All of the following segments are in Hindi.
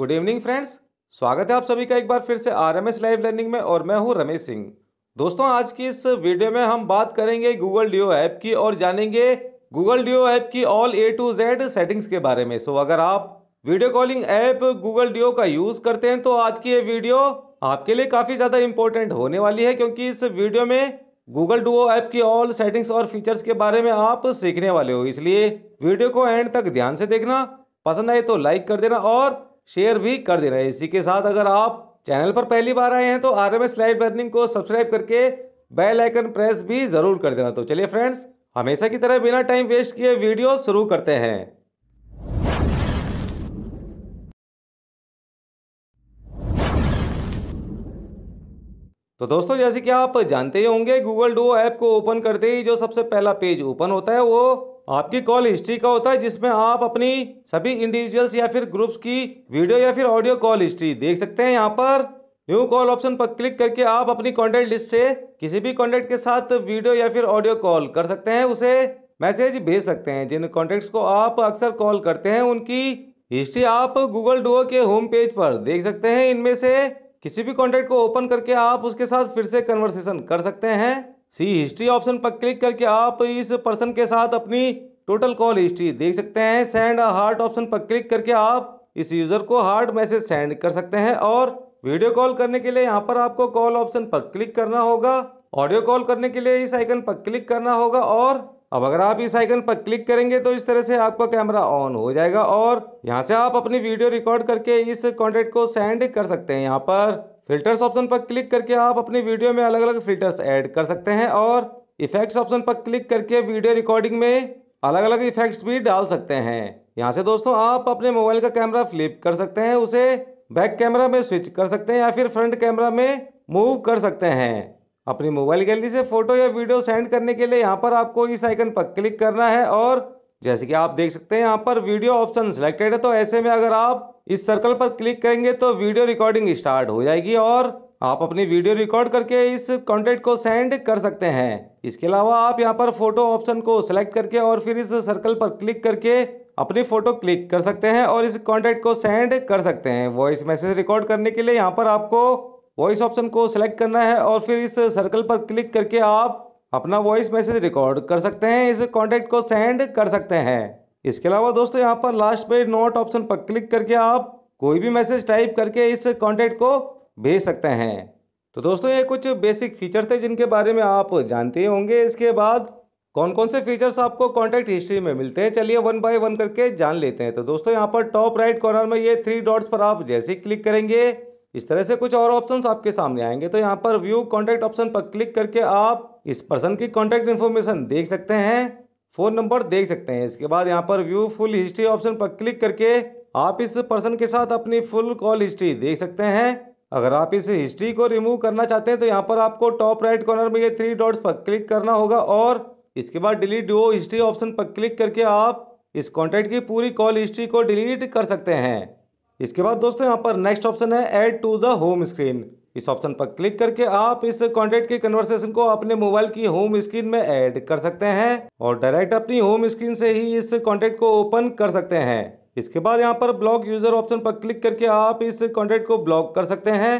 गुड इवनिंग फ्रेंड्स स्वागत है आप सभी का एक बार फिर से R M S live learning में और मैं हूं रमेश सिंह दोस्तों आज की इस वीडियो में हम बात करेंगे गूगल डिओ ऐप की और जानेंगे गूगल डिओ ऐप की all A to Z settings के बारे में सो अगर आप video calling app Google Duo का यूज़ करते हैं तो आज की ये वीडियो आपके लिए काफ़ी ज़्यादा इंपॉर्टेंट होने वाली है क्योंकि इस वीडियो में गूगल डुओ ऐप की ऑल सेटिंग्स और फीचर्स के बारे में आप सीखने वाले हो इसलिए वीडियो को एंड तक ध्यान से देखना पसंद आए तो लाइक कर देना और शेयर भी कर रहे हैं इसी के साथ अगर आप चैनल पर पहली बार आए हैं तो R M S live learning को सब्सक्राइब करके बेल आइकन प्रेस भी ज़रूर कर देना तो चलिए फ्रेंड्स हमेशा की तरह बिना टाइम वेस्ट किए वीडियो शुरू करते हैं तो दोस्तों जैसे कि आप जानते ही होंगे गूगल डो ऐप को ओपन करते ही जो सबसे पहला पेज ओपन होता है वो आपकी कॉल हिस्ट्री का होता है जिसमें आप अपनी सभी इंडिविजुअल्स या फिर ग्रुप्स की वीडियो या फिर ऑडियो कॉल हिस्ट्री देख सकते हैं यहाँ पर न्यू कॉल ऑप्शन पर क्लिक करके आप अपनी कॉन्टेक्ट लिस्ट से किसी भी कॉन्टेक्ट के साथ वीडियो या फिर ऑडियो कॉल कर सकते हैं उसे मैसेज भेज सकते हैं जिन कॉन्टेक्ट्स को आप अक्सर कॉल करते हैं उनकी हिस्ट्री आप गूगल डुओ के होम पेज पर देख सकते हैं इनमें से किसी भी कॉन्टेक्ट को ओपन करके आप उसके साथ फिर से कन्वर्सेशन कर सकते हैं सी हिस्ट्री ऑप्शन पर क्लिक करके आप इस पर्सन के साथ अपनी टोटल कॉल हिस्ट्री देख सकते हैं सेंड हार्ट ऑप्शन पर क्लिक करके आप इस यूज़र को हार्ट मैसेज सेंड कर सकते हैं और वीडियो कॉल करने के लिए यहाँ पर आपको कॉल ऑप्शन पर क्लिक करना होगा ऑडियो कॉल करने के लिए इस आइकन पर क्लिक करना होगा और अब अगर आप इस आइकन पर क्लिक करेंगे तो इस तरह से आपका कैमरा ऑन हो जाएगा और यहाँ से आप अपनी वीडियो रिकॉर्ड करके इस कॉन्टेक्ट को सेंड कर सकते हैं यहाँ पर फिल्टर्स ऑप्शन पर क्लिक करके आप अपनी वीडियो में अलग अलग फिल्टर्स ऐड कर सकते हैं और इफेक्ट्स ऑप्शन पर क्लिक करके वीडियो रिकॉर्डिंग में अलग अलग इफेक्ट्स भी डाल सकते हैं यहाँ से दोस्तों आप अपने मोबाइल का कैमरा फ्लिप कर सकते हैं उसे बैक कैमरा में स्विच कर सकते हैं या फिर फ्रंट कैमरा में मूव कर सकते हैं अपनी मोबाइल गैलरी से फ़ोटो या वीडियो सेंड करने के लिए यहाँ पर आपको इस आइकन पर क्लिक करना है और जैसे कि आप देख सकते हैं यहाँ पर वीडियो ऑप्शन सिलेक्टेड है तो ऐसे में अगर आप इस सर्कल पर क्लिक करेंगे तो वीडियो रिकॉर्डिंग स्टार्ट हो जाएगी और आप अपनी वीडियो रिकॉर्ड करके इस कॉन्टेक्ट को सेंड कर सकते हैं इसके अलावा आप यहाँ पर फोटो ऑप्शन को सिलेक्ट करके और फिर इस सर्कल पर क्लिक करके अपनी फ़ोटो क्लिक कर सकते हैं और इस कॉन्टेंट को सेंड कर सकते हैं वॉइस मैसेज रिकॉर्ड करने के लिए यहाँ पर आपको वॉइस ऑप्शन को सिलेक्ट करना है और फिर इस सर्कल पर क्लिक करके आप अपना वॉइस मैसेज रिकॉर्ड कर सकते हैं इस कॉन्टैक्ट को सेंड कर सकते हैं इसके अलावा दोस्तों यहाँ पर लास्ट पे नोट ऑप्शन पर क्लिक करके आप कोई भी मैसेज टाइप करके इस कॉन्टैक्ट को भेज सकते हैं तो दोस्तों ये कुछ बेसिक फीचर थे जिनके बारे में आप जानते होंगे इसके बाद कौन कौन से फीचर्स आपको कॉन्टैक्ट हिस्ट्री में मिलते हैं चलिए वन बाय वन करके जान लेते हैं तो दोस्तों यहाँ पर टॉप राइट कॉर्नर में ये थ्री डॉट्स पर आप जैसे क्लिक करेंगे इस तरह से कुछ और ऑप्शंस आपके सामने आएंगे तो यहाँ पर व्यू कॉन्टैक्ट ऑप्शन पर क्लिक करके आप इस पर्सन की कॉन्टैक्ट इन्फॉर्मेशन देख सकते हैं फ़ोन नंबर देख सकते हैं इसके बाद यहाँ पर व्यू फुल हिस्ट्री ऑप्शन पर क्लिक करके आप इस पर्सन के साथ अपनी फुल कॉल हिस्ट्री देख सकते हैं अगर आप इस हिस्ट्री को रिमूव करना चाहते हैं तो यहाँ पर आपको टॉप राइट कॉर्नर में ये थ्री डॉट्स पर क्लिक करना होगा और इसके बाद डिलीट डो हिस्ट्री ऑप्शन पर क्लिक करके आप इस कॉन्टैक्ट की पूरी कॉल हिस्ट्री को डिलीट कर सकते हैं इसके बाद दोस्तों यहाँ पर नेक्स्ट ऑप्शन है add to the home screen इस ऑप्शन पर क्लिक करके आप इस कॉन्टैक्ट के कन्वर्सेशन को अपने मोबाइल की होम स्क्रीन में ऐड कर सकते हैं और डायरेक्ट अपनी होम स्क्रीन से ही इस कॉन्टैक्ट को ओपन कर सकते हैं इसके बाद यहाँ पर ब्लॉक यूज़र ऑप्शन पर क्लिक करके आप इस कॉन्टैक्ट को ब्लॉक कर सकते हैं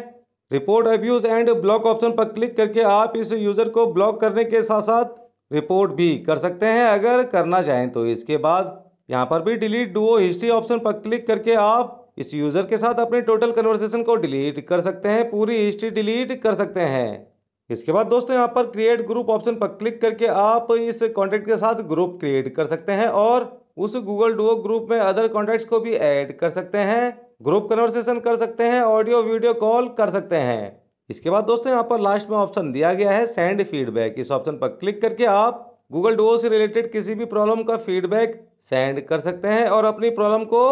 report abuse and block option पर क्लिक करके आप इस यूज़र को ब्लॉक करने के साथ साथ रिपोर्ट भी कर सकते हैं अगर करना चाहें तो इसके बाद यहाँ पर भी डिलीट डुओ हिस्ट्री ऑप्शन पर क्लिक करके आप इस यूज़र के साथ अपने टोटल कन्वर्सेशन को डिलीट कर सकते हैं पूरी हिस्ट्री डिलीट कर सकते हैं इसके बाद दोस्तों यहाँ पर क्रिएट ग्रुप ऑप्शन पर क्लिक करके आप इस कॉन्टेक्ट के साथ ग्रुप क्रिएट कर सकते हैं और उस गूगल डुओ ग्रुप में अदर कॉन्टैक्ट्स को भी ऐड कर सकते हैं ग्रुप कन्वर्सेशन कर सकते हैं ऑडियो वीडियो कॉल कर सकते हैं इसके बाद दोस्तों यहाँ पर लास्ट में ऑप्शन दिया गया है सेंड फीडबैक इस ऑप्शन पर क्लिक करके आप गूगल डुओ से रिलेटेड किसी भी प्रॉब्लम का फीडबैक सेंड कर सकते हैं और अपनी प्रॉब्लम को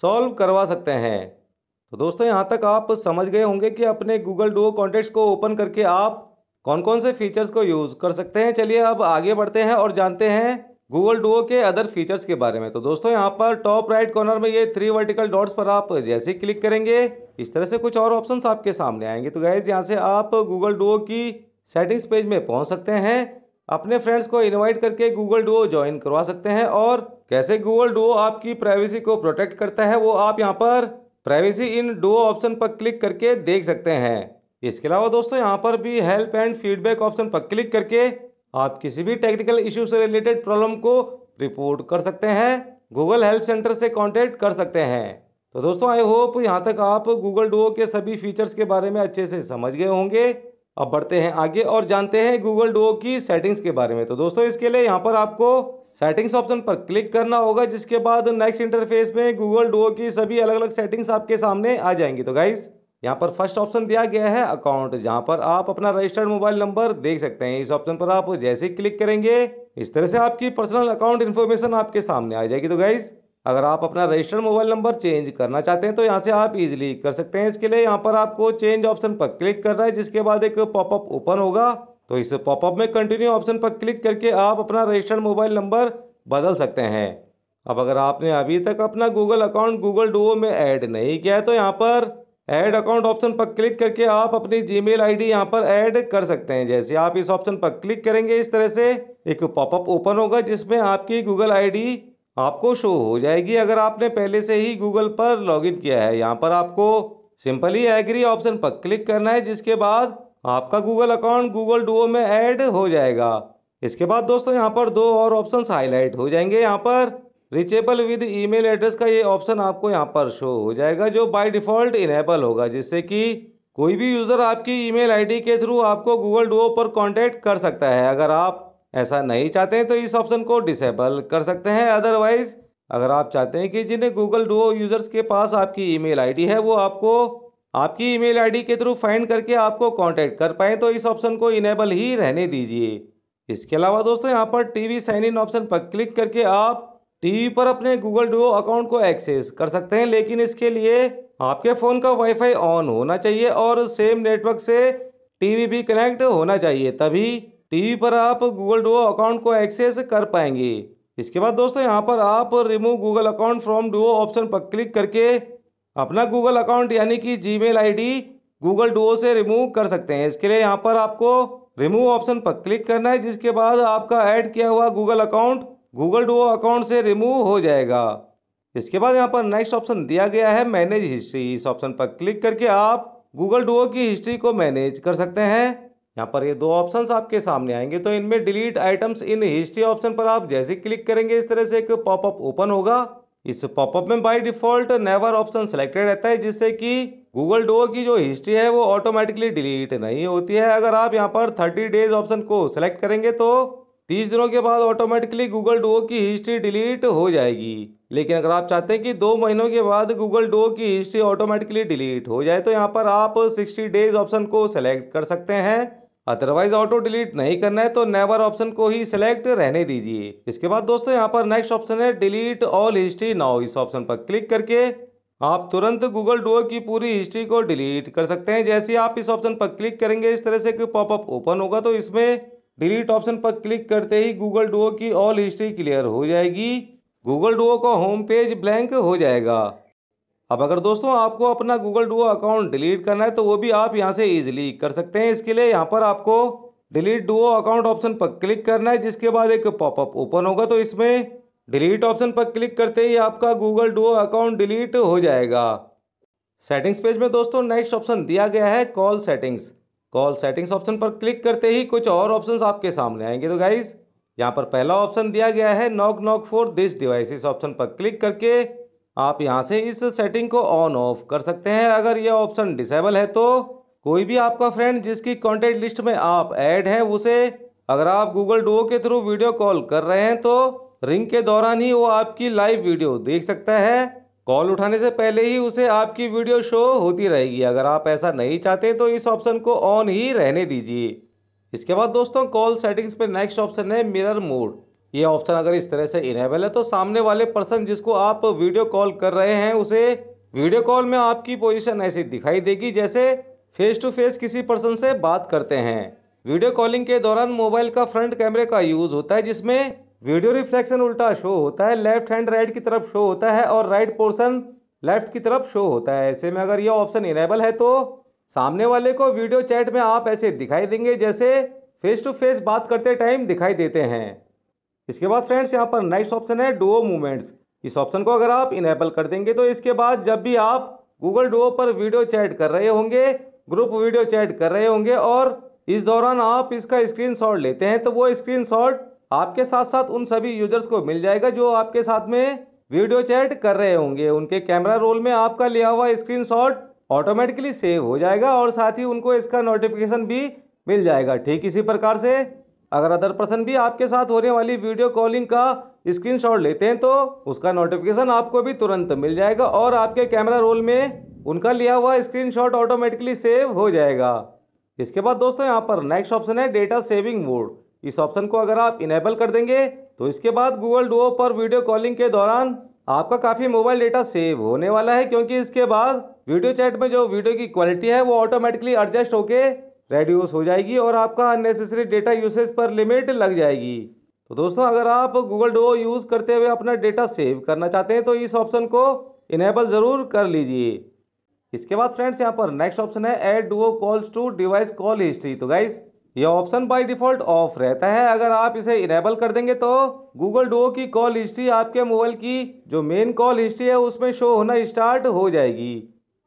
सॉल्व करवा सकते हैं तो दोस्तों यहाँ तक आप समझ गए होंगे कि अपने गूगल डुओ कॉन्टैक्ट्स को ओपन करके आप कौन कौन से फीचर्स को यूज़ कर सकते हैं चलिए अब आगे बढ़ते हैं और जानते हैं गूगल डुओ के अदर फीचर्स के बारे में तो दोस्तों यहाँ पर टॉप राइट कॉर्नर में ये थ्री वर्टिकल डॉट्स पर आप जैसे ही क्लिक करेंगे इस तरह से कुछ और ऑप्शंस आपके सामने आएंगे तो गैज यहाँ से आप गूगल डुओ की सेटिंग्स पेज में पहुँच सकते हैं अपने फ्रेंड्स को इनवाइट करके गूगल डुओ ज्वाइन करवा सकते हैं और कैसे गूगल डुओ आपकी प्राइवेसी को प्रोटेक्ट करता है वो आप यहाँ पर प्राइवेसी इन डुओ ऑप्शन पर क्लिक करके देख सकते हैं इसके अलावा दोस्तों यहाँ पर भी हेल्प एंड फीडबैक ऑप्शन पर क्लिक करके आप किसी भी टेक्निकल इश्यू से रिलेटेड प्रॉब्लम को रिपोर्ट कर सकते हैं गूगल हेल्प सेंटर से कॉन्टेक्ट कर सकते हैं तो दोस्तों आई होप यहाँ तक आप गूगल डुओ के सभी फीचर्स के बारे में अच्छे से समझ गए होंगे अब बढ़ते हैं आगे और जानते हैं गूगल डुओ की सेटिंग्स के बारे में तो दोस्तों इसके लिए यहाँ पर आपको सेटिंग्स ऑप्शन पर क्लिक करना होगा जिसके बाद नेक्स्ट इंटरफेस में गूगल डुओ की सभी अलग अलग सेटिंग्स आपके सामने आ जाएंगी तो गाइज़ यहाँ पर फर्स्ट ऑप्शन दिया गया है अकाउंट जहाँ पर आप अपना रजिस्टर्ड मोबाइल नंबर देख सकते हैं इस ऑप्शन पर आप जैसे ही क्लिक करेंगे इस तरह से आपकी पर्सनल अकाउंट इन्फॉर्मेशन आपके सामने आ जाएगी तो गाइज़ अगर आप अपना रजिस्टर्ड मोबाइल नंबर चेंज करना चाहते हैं तो यहाँ से आप इजीली कर सकते हैं इसके लिए यहाँ पर आपको चेंज ऑप्शन पर क्लिक करना है जिसके बाद एक पॉपअप ओपन होगा तो इस पॉपअप में कंटिन्यू ऑप्शन पर क्लिक करके आप अपना रजिस्टर्ड मोबाइल नंबर बदल सकते हैं अब अगर आपने अभी तक अपना गूगल अकाउंट गूगल डुओ में ऐड नहीं किया है तो यहाँ पर ऐड अकाउंट ऑप्शन पर क्लिक करके आप अपनी जीमेल आईडी यहां पर ऐड कर सकते हैं जैसे आप इस ऑप्शन पर क्लिक करेंगे इस तरह से एक पॉपअप ओपन होगा जिसमें आपकी गूगल आईडी आपको शो हो जाएगी अगर आपने पहले से ही गूगल पर लॉगिन किया है यहाँ पर आपको सिंपली एग्री ऑप्शन पर क्लिक करना है जिसके बाद आपका गूगल अकाउंट गूगल डुओ में ऐड हो जाएगा इसके बाद दोस्तों यहाँ पर दो और ऑप्शन हाईलाइट हो जाएंगे यहाँ पर रिचेबल विद ईमेल एड्रेस का ये ऑप्शन आपको यहाँ पर शो हो जाएगा जो बाय डिफ़ॉल्ट इनेबल होगा जिससे कि कोई भी यूज़र आपकी ईमेल आईडी के थ्रू आपको गूगल डुओ पर कांटेक्ट कर सकता है अगर आप ऐसा नहीं चाहते हैं तो इस ऑप्शन को डिसेबल कर सकते हैं अदरवाइज अगर आप चाहते हैं कि जिन्हें गूगल डुओ यूज़र्स के पास आपकी ई मेल है वो आपको आपकी ई मेल के थ्रू फाइंड करके आपको कॉन्टैक्ट कर पाएँ तो इस ऑप्शन को इनेबल ही रहने दीजिए इसके अलावा दोस्तों यहाँ पर T V sign in option पर क्लिक करके आप टीवी पर अपने गूगल डो अकाउंट को एक्सेस कर सकते हैं लेकिन इसके लिए आपके फ़ोन का वाईफाई ऑन होना चाहिए और सेम नेटवर्क से टीवी भी कनेक्ट होना चाहिए तभी टीवी पर आप गूगल डो अकाउंट को एक्सेस कर पाएंगे इसके बाद दोस्तों यहाँ पर आप remove Google account from Duo option पर क्लिक करके अपना गूगल अकाउंट यानी कि जी मेल गूगल डो से रिमूव कर सकते हैं इसके लिए यहाँ पर आपको रिमूव ऑप्शन पर क्लिक करना है जिसके बाद आपका ऐड किया हुआ Google account Google Duo account से रिमूव हो जाएगा इसके बाद यहाँ पर नेक्स्ट ऑप्शन दिया गया है मैनेज हिस्ट्री इस ऑप्शन पर क्लिक करके आप गूगल डुओ की हिस्ट्री को मैनेज कर सकते हैं यहाँ पर ये दो ऑप्शन आपके सामने आएंगे तो इनमें delete items in history option पर आप जैसे क्लिक करेंगे इस तरह से एक पॉपअप ओपन होगा इस पॉपअप में by default never option selected रहता है जिससे कि गूगल डो की जो हिस्ट्री है वो ऑटोमेटिकली डिलीट नहीं होती है अगर आप यहाँ पर थर्टी डेज ऑप्शन को सेलेक्ट करेंगे तो तीस दिनों के बाद ऑटोमेटिकली गूगल डो की हिस्ट्री डिलीट हो जाएगी लेकिन अगर आप चाहते हैं कि दो महीनों के बाद गूगल डो की हिस्ट्री ऑटोमेटिकली डिलीट हो जाए तो यहाँ पर आप सिक्सटी डेज ऑप्शन को सेलेक्ट कर सकते हैं अदरवाइज ऑटो डिलीट नहीं करना है तो नेवर ऑप्शन को ही सिलेक्ट रहने दीजिए इसके बाद दोस्तों यहाँ पर नेक्स्ट ऑप्शन है डिलीट ऑल हिस्ट्री नाउ इस ऑप्शन पर क्लिक करके आप तुरंत गूगल डो की पूरी हिस्ट्री को डिलीट कर सकते हैं जैसे आप इस ऑप्शन पर क्लिक करेंगे इस तरह से पॉपअप ओपन होगा तो इसमें डिलीट ऑप्शन पर क्लिक करते ही गूगल डुओ की ऑल हिस्ट्री क्लियर हो जाएगी गूगल डुओ का होम पेज ब्लैंक हो जाएगा अब अगर दोस्तों आपको अपना गूगल डुओ अकाउंट डिलीट करना है तो वो भी आप यहाँ से ईजिली कर सकते हैं इसके लिए यहाँ पर आपको डिलीट डुओ अकाउंट ऑप्शन पर क्लिक करना है जिसके बाद एक पॉपअप ओपन होगा तो इसमें डिलीट ऑप्शन पर क्लिक करते ही आपका गूगल डुओ अकाउंट डिलीट हो जाएगा सेटिंग्स पेज में दोस्तों नेक्स्ट ऑप्शन दिया गया है call settings call settings option पर क्लिक करते ही कुछ और ऑप्शंस आपके सामने आएंगे तो गाइज यहाँ पर पहला ऑप्शन दिया गया है knock knock for this device इस ऑप्शन पर क्लिक करके आप यहाँ से इस सेटिंग को ऑन ऑफ कर सकते हैं अगर यह ऑप्शन डिसेबल है तो कोई भी आपका फ्रेंड जिसकी कॉन्टेक्ट लिस्ट में आप ऐड हैं उसे अगर आप गूगल डो के थ्रू वीडियो कॉल कर रहे हैं तो रिंग के दौरान ही वो आपकी लाइव वीडियो देख सकता है कॉल उठाने से पहले ही उसे आपकी वीडियो शो होती रहेगी अगर आप ऐसा नहीं चाहते तो इस ऑप्शन को ऑन ही रहने दीजिए इसके बाद दोस्तों कॉल सेटिंग्स पर नेक्स्ट ऑप्शन है मिरर मोड ये ऑप्शन अगर इस तरह से इनेबल है तो सामने वाले पर्सन जिसको आप वीडियो कॉल कर रहे हैं उसे वीडियो कॉल में आपकी पोजिशन ऐसी दिखाई देगी जैसे फेस टू फेस किसी पर्सन से बात करते हैं वीडियो कॉलिंग के दौरान मोबाइल का फ्रंट कैमरे का यूज़ होता है जिसमें वीडियो रिफ्लेक्शन उल्टा शो होता है लेफ्ट हैंड राइट की तरफ शो होता है और राइट पोर्सन लेफ्ट की तरफ शो होता है ऐसे में अगर ये ऑप्शन इनेबल है तो सामने वाले को वीडियो चैट में आप ऐसे दिखाई देंगे जैसे फेस टू फेस बात करते टाइम दिखाई देते हैं इसके बाद फ्रेंड्स यहाँ पर नेक्स्ट ऑप्शन है डुओ मूवमेंट्स इस ऑप्शन को अगर आप इनेबल कर देंगे तो इसके बाद जब भी आप गूगल डुओ पर वीडियो चैट कर रहे होंगे ग्रुप वीडियो चैट कर रहे होंगे और इस दौरान आप इसका स्क्रीन लेते हैं तो वो स्क्रीन आपके साथ साथ उन सभी यूजर्स को मिल जाएगा जो आपके साथ में वीडियो चैट कर रहे होंगे उनके कैमरा रोल में आपका लिया हुआ स्क्रीनशॉट ऑटोमेटिकली सेव हो जाएगा और साथ ही उनको इसका नोटिफिकेशन भी मिल जाएगा ठीक इसी प्रकार से अगर अदर पर्सन भी आपके साथ होने वाली वीडियो कॉलिंग का स्क्रीनशॉट लेते हैं तो उसका नोटिफिकेशन आपको भी तुरंत मिल जाएगा और आपके कैमरा रोल में उनका लिया हुआ स्क्रीनशॉट ऑटोमेटिकली सेव हो जाएगा इसके बाद दोस्तों यहाँ पर नेक्स्ट ऑप्शन है डेटा सेविंग मोड इस ऑप्शन को अगर आप इनेबल कर देंगे तो इसके बाद गूगल डुओ पर वीडियो कॉलिंग के दौरान आपका काफ़ी मोबाइल डेटा सेव होने वाला है क्योंकि इसके बाद वीडियो चैट में जो वीडियो की क्वालिटी है वो ऑटोमेटिकली एडजस्ट होकर रेड्यूस हो जाएगी और आपका अननेसेसरी डेटा यूसेज पर लिमिट लग जाएगी तो दोस्तों अगर आप गूगल डो यूज़ करते हुए अपना डेटा सेव करना चाहते हैं तो इस ऑप्शन को इनेबल ज़रूर कर लीजिए इसके बाद फ्रेंड्स यहाँ पर नेक्स्ट ऑप्शन है add Duo calls to device call history तो गाइज़ यह ऑप्शन बाय डिफ़ॉल्ट ऑफ रहता है अगर आप इसे इनेबल कर देंगे तो गूगल डो की कॉल हिस्ट्री आपके मोबाइल की जो मेन कॉल हिस्ट्री है उसमें शो होना स्टार्ट हो जाएगी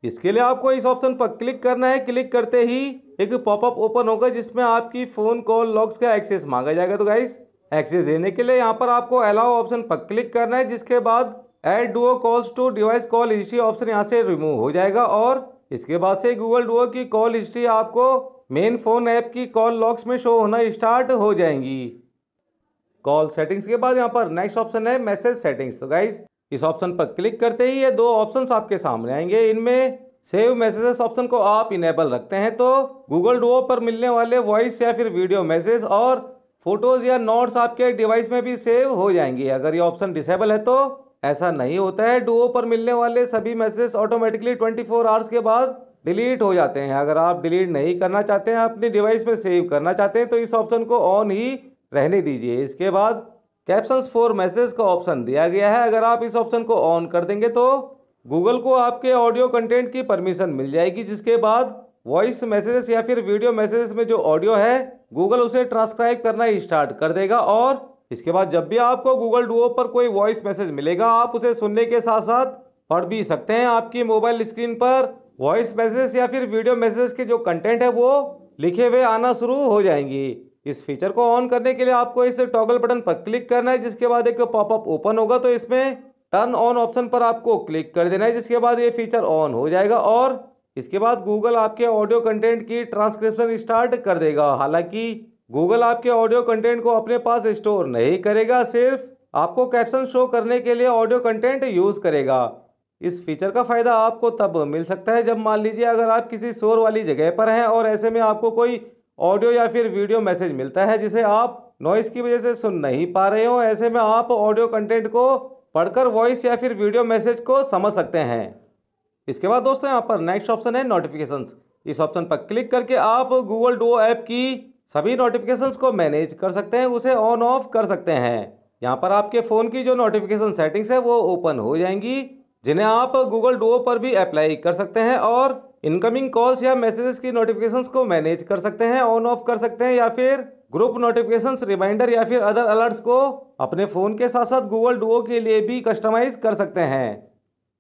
इसके लिए आपको इस ऑप्शन पर क्लिक करना है क्लिक करते ही एक पॉपअप ओपन होगा जिसमें आपकी फ़ोन कॉल लॉक्स का एक्सेस मांगा जाएगा तो गाइस एक्सेस देने के लिए यहाँ पर आपको अलाउ ऑप्शन पर क्लिक करना है जिसके बाद add Duo calls to device call history option यहाँ से रिमूव हो जाएगा और इसके बाद से गूगल डुओ की कॉल हिस्ट्री आपको मेन फ़ोन ऐप की कॉल लॉक्स में शो होना स्टार्ट हो जाएंगी कॉल सेटिंग्स के बाद यहाँ पर नेक्स्ट ऑप्शन है मैसेज सेटिंग्स तो गाइज इस ऑप्शन पर क्लिक करते ही ये दो ऑप्शन आपके सामने आएंगे इनमें सेव मैसेजेस ऑप्शन को आप इनेबल रखते हैं तो गूगल डुओ पर मिलने वाले वॉइस या फिर वीडियो मैसेज और फोटोज़ या नोट्स आपके डिवाइस में भी सेव हो जाएंगे अगर ये ऑप्शन डिसेबल है तो ऐसा नहीं होता है डुओ पर मिलने वाले सभी मैसेज ऑटोमेटिकली 24 आवर्स के बाद डिलीट हो जाते हैं अगर आप डिलीट नहीं करना चाहते हैं अपनी डिवाइस में सेव करना चाहते हैं तो इस ऑप्शन को ऑन ही रहने दीजिए इसके बाद कैप्शंस फॉर मैसेज का ऑप्शन दिया गया है अगर आप इस ऑप्शन को ऑन कर देंगे तो गूगल को आपके ऑडियो कंटेंट की परमिशन मिल जाएगी जिसके बाद वॉइस मैसेजेस या फिर वीडियो मैसेजेस में जो ऑडियो है गूगल उसे ट्रांसक्राइब करना स्टार्ट कर देगा और इसके बाद जब भी आपको गूगल डुओ पर कोई वॉइस मैसेज मिलेगा आप उसे सुनने के साथ साथ पढ़ भी सकते हैं आपकी मोबाइल स्क्रीन पर वॉइस मैसेज या फिर वीडियो मैसेज के जो कंटेंट है वो लिखे हुए आना शुरू हो जाएंगी इस फीचर को ऑन करने के लिए आपको इस टॉगल बटन पर क्लिक करना है जिसके बाद एक पॉपअप ओपन होगा तो इसमें टर्न ऑन ऑप्शन पर आपको क्लिक कर देना है जिसके बाद ये फीचर ऑन हो जाएगा और इसके बाद गूगल आपके ऑडियो कंटेंट की ट्रांसक्रिप्शन स्टार्ट कर देगा हालांकि गूगल आपके ऑडियो कंटेंट को अपने पास स्टोर नहीं करेगा सिर्फ आपको कैप्शन शो करने के लिए ऑडियो कंटेंट यूज़ करेगा इस फीचर का फ़ायदा आपको तब मिल सकता है जब मान लीजिए अगर आप किसी शोर वाली जगह पर हैं और ऐसे में आपको कोई ऑडियो या फिर वीडियो मैसेज मिलता है जिसे आप नॉइस की वजह से सुन नहीं पा रहे हो ऐसे में आप ऑडियो कंटेंट को पढ़कर वॉइस या फिर वीडियो मैसेज को समझ सकते हैं इसके बाद दोस्तों यहाँ पर नेक्स्ट ऑप्शन है नोटिफिकेशंस इस ऑप्शन पर क्लिक करके आप गूगल डो ऐप की सभी नोटिफिकेशंस को मैनेज कर सकते हैं उसे ऑन ऑफ कर सकते हैं यहाँ पर आपके फ़ोन की जो नोटिफिकेशन सेटिंग्स है वो ओपन हो जाएंगी जिन्हें आप गूगल डुओ पर भी अप्लाई कर सकते हैं और इनकमिंग कॉल्स या मैसेजेस की नोटिफिकेशंस को मैनेज कर सकते हैं ऑन ऑफ कर सकते हैं या फिर ग्रुप नोटिफिकेशंस रिमाइंडर या फिर अदर अलर्ट्स को अपने फ़ोन के साथ साथ गूगल डुओ के लिए भी कस्टमाइज कर सकते हैं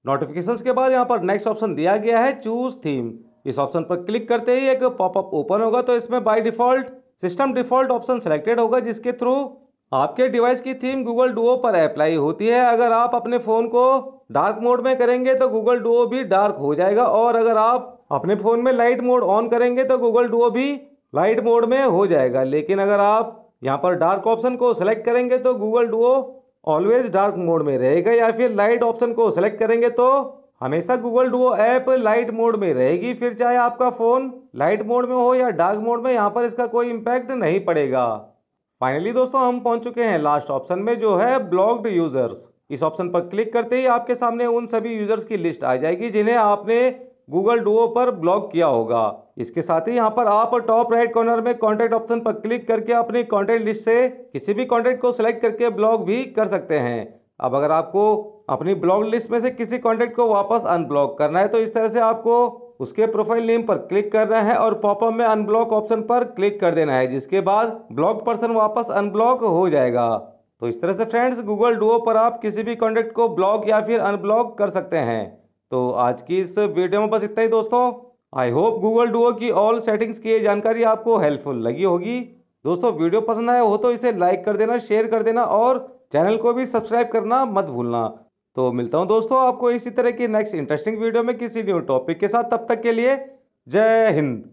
नोटिफिकेशंस के बाद यहाँ पर नेक्स्ट ऑप्शन दिया गया है चूज़ थीम इस ऑप्शन पर क्लिक करते ही एक पॉपअप ओपन होगा तो इसमें by default system default option selected होगा जिसके थ्रू आपके डिवाइस की थीम गूगल डुओ पर अप्लाई होती है अगर आप अपने फ़ोन को डार्क मोड में करेंगे तो गूगल डुओ भी डार्क हो जाएगा और अगर आप अपने फ़ोन में लाइट मोड ऑन करेंगे तो गूगल डुओ भी लाइट मोड में हो जाएगा लेकिन अगर आप यहाँ पर डार्क ऑप्शन को सेलेक्ट करेंगे तो Google Duo always dark mode में रहेगा या फिर लाइट ऑप्शन को सेलेक्ट करेंगे तो हमेशा Google Duo app light mode में रहेगी फिर चाहे आपका फ़ोन लाइट मोड में हो या डार्क मोड में यहाँ पर इसका कोई इम्पैक्ट नहीं पड़ेगा फाइनली दोस्तों हम पहुंच चुके हैं लास्ट ऑप्शन में जो है ब्लॉक्ड यूज़र्स इस ऑप्शन पर क्लिक करते ही आपके सामने उन सभी यूज़र्स की लिस्ट आ जाएगी जिन्हें आपने गूगल डुओ पर ब्लॉक किया होगा इसके साथ ही यहाँ पर आप टॉप राइट कॉर्नर में कॉन्टैक्ट ऑप्शन पर क्लिक करके अपनी कॉन्टैक्ट लिस्ट से किसी भी कॉन्टैक्ट को सिलेक्ट करके ब्लॉक भी कर सकते हैं अब अगर आपको अपनी ब्लॉक लिस्ट में से किसी कॉन्टैक्ट को वापस अनब्लॉक करना है तो इस तरह से आपको उसके प्रोफाइल नेम पर क्लिक करना है और पॉपअप में अनब्लॉक ऑप्शन पर क्लिक कर देना है जिसके बाद ब्लॉक पर्सन वापस अनब्लॉक हो जाएगा तो इस तरह से फ्रेंड्स गूगल डुओ पर आप किसी भी कॉन्टेक्ट को ब्लॉक या फिर अनब्लॉक कर सकते हैं तो आज की इस वीडियो में बस इतना ही दोस्तों आई होप गूगल डुओ की ऑल सेटिंग्स की जानकारी आपको हेल्पफुल लगी होगी दोस्तों वीडियो पसंद आया हो तो इसे लाइक कर देना शेयर कर देना और चैनल को भी सब्सक्राइब करना मत भूलना तो मिलता हूँ दोस्तों आपको इसी तरह की नेक्स्ट इंटरेस्टिंग वीडियो में किसी न्यू टॉपिक के साथ तब तक के लिए जय हिंद